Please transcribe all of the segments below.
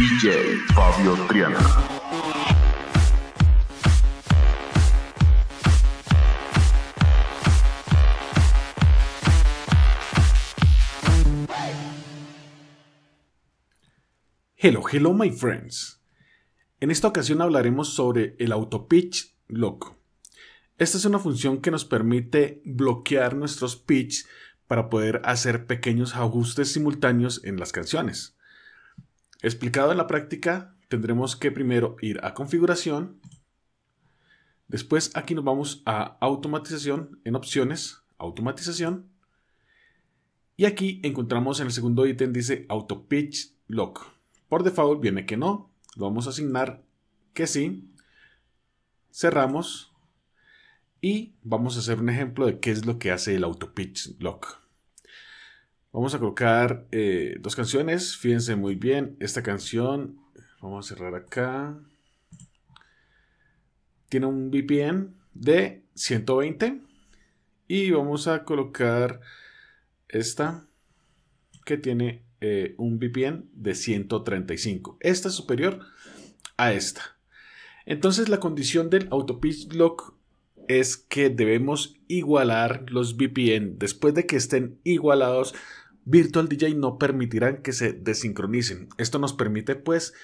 DJ Fabio Triana. Hello, hello my friends. En esta ocasión hablaremos sobre el auto pitch loco. Esta es una función que nos permite bloquear nuestros pitch para poder hacer pequeños ajustes simultáneos en las canciones. Explicado en la práctica, tendremos que primero ir a configuración, después aquí nos vamos a automatización en opciones, automatización, y aquí encontramos en el segundo ítem dice auto pitch lock. Por default viene que no, lo vamos a asignar que sí, cerramos y vamos a hacer un ejemplo de qué es lo que hace el auto pitch lock. Vamos a colocar eh, dos canciones. Fíjense muy bien. Esta canción, vamos a cerrar acá. Tiene un VPN de 120. Y vamos a colocar esta que tiene eh, un VPN de 135. Esta es superior a esta. Entonces la condición del auto pitch lock es que debemos igualar los VPN. Después de que estén igualados, Virtual DJ no permitirán que se desincronicen. Esto nos permite pues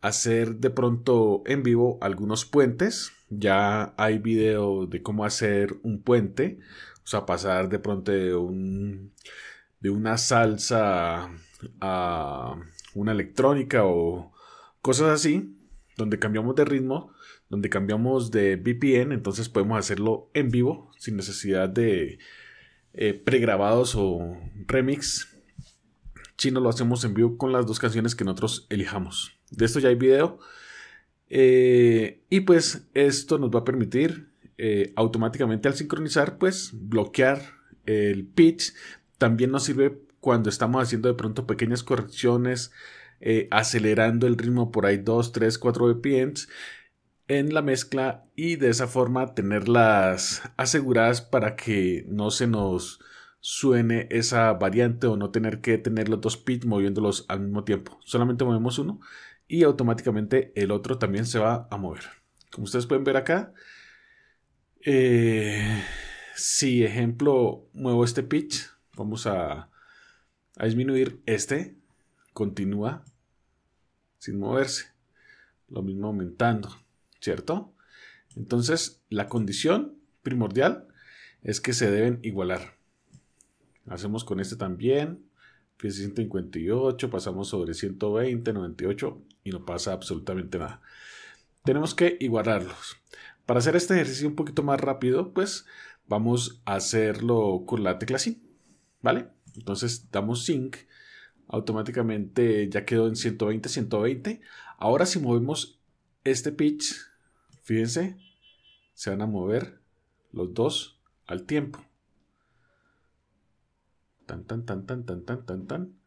hacer de pronto en vivo algunos puentes. Ya hay video de cómo hacer un puente. O sea, pasar de pronto de, un, de una salsa a una electrónica o cosas así, donde cambiamos de ritmo donde cambiamos de VPN, entonces podemos hacerlo en vivo sin necesidad de eh, pregrabados o remix. no lo hacemos en vivo con las dos canciones que nosotros elijamos. De esto ya hay video. Eh, y pues esto nos va a permitir eh, automáticamente al sincronizar, pues bloquear el pitch. También nos sirve cuando estamos haciendo de pronto pequeñas correcciones, acelerando el ritmo por ahí 2, 3, 4 VPNs, en la mezcla y de esa forma tenerlas aseguradas para que no se nos suene esa variante o no tener que tener los dos pitch moviéndolos al mismo tiempo. Solamente movemos uno y automáticamente el otro también se va a mover. Como ustedes pueden ver acá, eh, si ejemplo muevo este pitch, vamos a, a disminuir este, continúa sin moverse. Lo mismo aumentando. ¿cierto? Entonces, la condición primordial es que se deben igualar. Hacemos con este también. 158, pasamos sobre 120, 98 y no pasa absolutamente nada. Tenemos que igualarlos. Para hacer este ejercicio un poquito más rápido, pues vamos a hacerlo con la tecla sin, ¿vale? Entonces damos SYNC, automáticamente ya quedó en 120, 120. Ahora si movemos este pitch Fíjense, se van a mover los dos al tiempo. Tan, tan, tan, tan, tan, tan, tan, tan.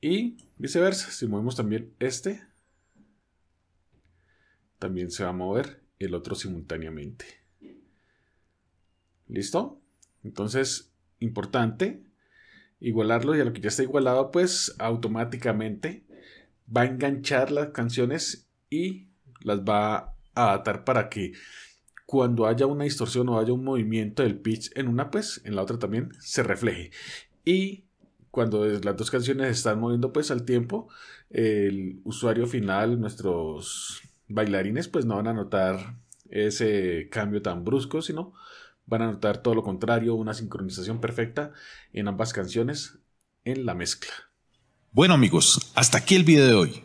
Y viceversa, si movemos también este, también se va a mover el otro simultáneamente. ¿Listo? Entonces, importante, igualarlo y a lo que ya está igualado, pues automáticamente va a enganchar las canciones y las va a adaptar para que cuando haya una distorsión o haya un movimiento del pitch en una, pues en la otra también se refleje. Y cuando las dos canciones están moviendo pues al tiempo, el usuario final, nuestros bailarines, pues no van a notar ese cambio tan brusco, sino van a notar todo lo contrario, una sincronización perfecta en ambas canciones en la mezcla. Bueno amigos, hasta aquí el video de hoy.